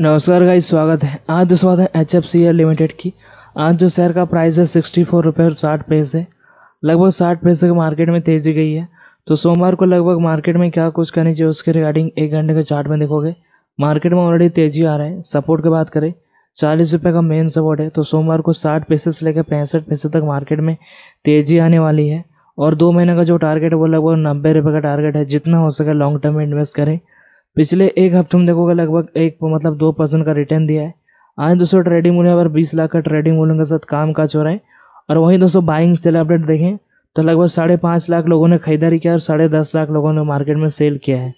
नमस्कार गाइस स्वागत है आज जो स्वागत है H F C L limited की आज जो शेयर का प्राइस है सिक्सटी फोर रुपये और साठ पैसे लगभग साठ पैसे के मार्केट में तेजी गई है तो सोमवार को लगभग मार्केट में क्या कुछ करनी चाहिए उसके रिगार्डिंग एक घंटे के चार्ट में देखोगे मार्केट में ऑलरेडी तेजी आ रहा है सपोर्ट की बात करें चालीस रुपये का मेन सपोर्ट है तो सोमवार को साठ पैसे से लेकर पैंसठ पैसे तक मार्केट में तेजी आने वाली है और दो महीने का जो टारगेट है वो लगभग नब्बे रुपये का टारगेट है जितना हो सके लॉन्ग टर्म में इन्वेस्ट करें पिछले एक हफ्ते में देखोगे लगभग एक मतलब दो परसेंट का रिटर्न दिया है आज दोस्तों ट्रेडिंग मूल्य पर बीस लाख का ट्रेडिंग मूल्य के साथ काम काज हो रहा है और वहीं दोस्तों बाइंग सेल अपडेट देखें तो लगभग साढ़े पाँच लाख लोगों ने खरीदारी किया और साढ़े दस लाख लोगों ने मार्केट में सेल किया है